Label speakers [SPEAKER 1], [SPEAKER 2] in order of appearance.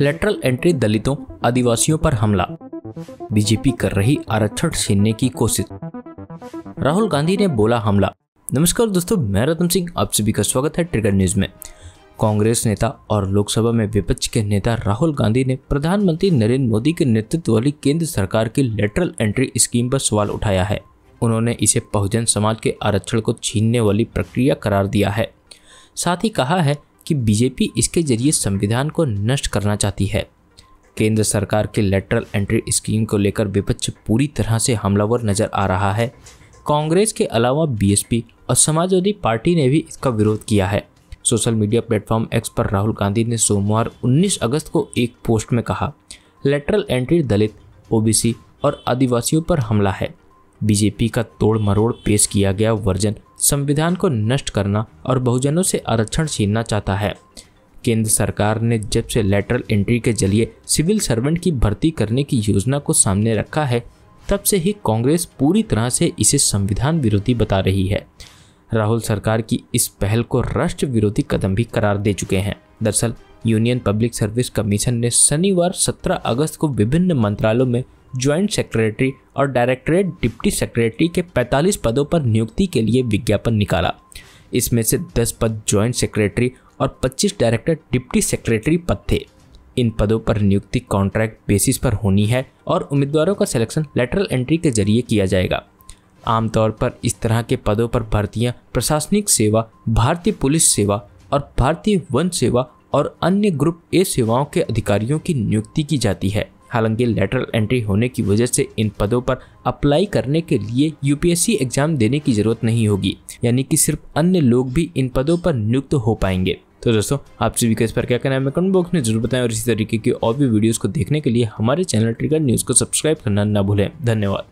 [SPEAKER 1] lateral entry दलितों आदिवासियों पर हमला बीजेपी कर रही आरक्षण छीनने की कोशिश राहुल गांधी ने बोला हमला नमस्कार दोस्तों मैं रतन सिंह आप सभी का स्वागत है ट्रिगर न्यूज में कांग्रेस नेता और लोकसभा में विपक्ष के नेता राहुल गांधी ने प्रधानमंत्री नरेंद्र मोदी के नेतृत्व वाली केंद्र सरकार की लेटरल एंट्री स्कीम पर सवाल उठाया है उन्होंने इसे बहुजन समाज के आरक्षण को छीनने वाली प्रक्रिया करार दिया है साथ ही कहा है कि बीजेपी इसके जरिए संविधान को नष्ट करना चाहती है केंद्र सरकार के लेटरल एंट्री स्कीम को लेकर विपक्ष पूरी तरह से हमलावर नजर आ रहा है कांग्रेस के अलावा बीएसपी और समाजवादी पार्टी ने भी इसका विरोध किया है सोशल मीडिया प्लेटफॉर्म एक्स पर राहुल गांधी ने सोमवार 19 अगस्त को एक पोस्ट में कहा लेटरल एंट्री दलित ओबीसी और आदिवासियों पर हमला है बीजेपी का तोड़ मरोड़ पेश किया गया वर्जन संविधान को नष्ट करना और बहुजनों से आरक्षण छीनना चाहता है केंद्र सरकार ने जब से लेटरल एंट्री के जरिए सिविल सर्वेंट की भर्ती करने की योजना को सामने रखा है तब से ही कांग्रेस पूरी तरह से इसे संविधान विरोधी बता रही है राहुल सरकार की इस पहल को राष्ट्र विरोधी कदम भी करार दे चुके हैं दरअसल यूनियन पब्लिक सर्विस कमीशन ने शनिवार 17 अगस्त को विभिन्न मंत्रालयों में ज्वाइंट सेक्रेटरी और डायरेक्टरेट डिप्टी सेक्रेटरी के 45 पदों पर नियुक्ति के लिए विज्ञापन निकाला इसमें से 10 पद ज्वाइंट सेक्रेटरी और 25 डायरेक्टर डिप्टी सेक्रेटरी पद थे इन पदों पर नियुक्ति कॉन्ट्रैक्ट बेसिस पर होनी है और उम्मीदवारों का सिलेक्शन लेटरल एंट्री के जरिए किया जाएगा आमतौर पर इस तरह के पदों पर भर्तियां प्रशासनिक सेवा भारतीय पुलिस सेवा और भारतीय वन सेवा और अन्य ग्रुप ए सेवाओं के अधिकारियों की नियुक्ति की जाती है हालांकि लेटरल एंट्री होने की वजह से इन पदों पर अप्लाई करने के लिए यूपीएससी एग्जाम देने की जरूरत नहीं होगी यानी कि सिर्फ अन्य लोग भी इन पदों पर नियुक्त हो पाएंगे तो दोस्तों आप सभी का इस पर क्या कहना है कमेंट बॉक्स में जरूर बताएं और इसी तरीके की और भी वीडियोस को देखने के लिए हमारे चैनल ट्रिगर न्यूज़ को सब्सक्राइब करना न भूलें धन्यवाद